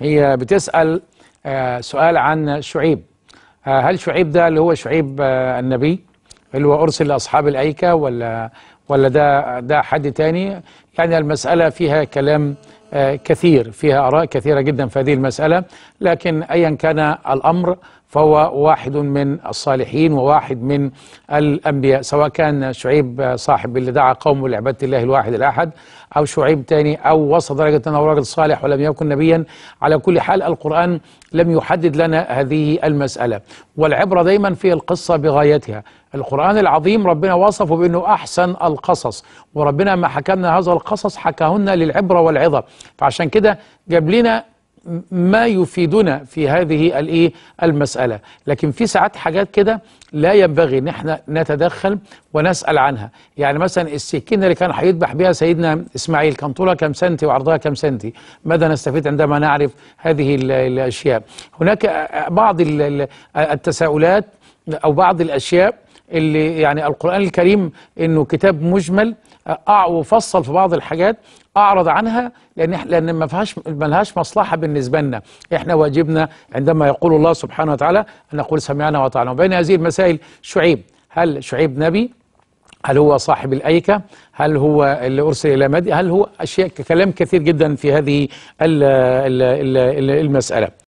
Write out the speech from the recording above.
هي بتسأل آه، سؤال عن شعيب آه، هل شعيب ده اللي هو شعيب آه، النبي اللي هو أرسل لأصحاب الأيكة ولا ولا ده ده حد تاني يعني المسألة فيها كلام آه، كثير فيها آراء كثيرة جدا في هذه المسألة لكن أيا كان الأمر فهو واحد من الصالحين وواحد من الأنبياء سواء كان شعيب صاحب اللي دعا قومه لعبادة الله الواحد الأحد أو شعيب تاني أو وصل درجة أنه راجل صالح ولم يكن نبيا على كل حال القرآن لم يحدد لنا هذه المسألة والعبرة دايما في القصة بغايتها القرآن العظيم ربنا وصفه بأنه أحسن القصص وربنا ما حكمنا هذا القصص حكاهن للعبرة والعظة فعشان كده جاب لنا ما يفيدنا في هذه الايه المساله لكن في ساعات حاجات كده لا ينبغي ان احنا نتدخل ونسال عنها يعني مثلا السكينه اللي كان هيذبح بها سيدنا اسماعيل كان طولها كم سنتي وعرضها كم سنتي ماذا نستفيد عندما نعرف هذه الاشياء هناك بعض التساؤلات او بعض الاشياء اللي يعني القرآن الكريم إنه كتاب مجمل وفصل في بعض الحاجات اعرض عنها لان لان ما فيهاش ما لهاش مصلحه بالنسبه لنا احنا واجبنا عندما يقول الله سبحانه وتعالى ان نقول سمعنا وأطعنا، وبين هذه المسائل شعيب هل شعيب نبي هل هو صاحب الأيكة هل هو اللي أرسل إلى مدي هل هو أشياء كلام كثير جدا في هذه المسألة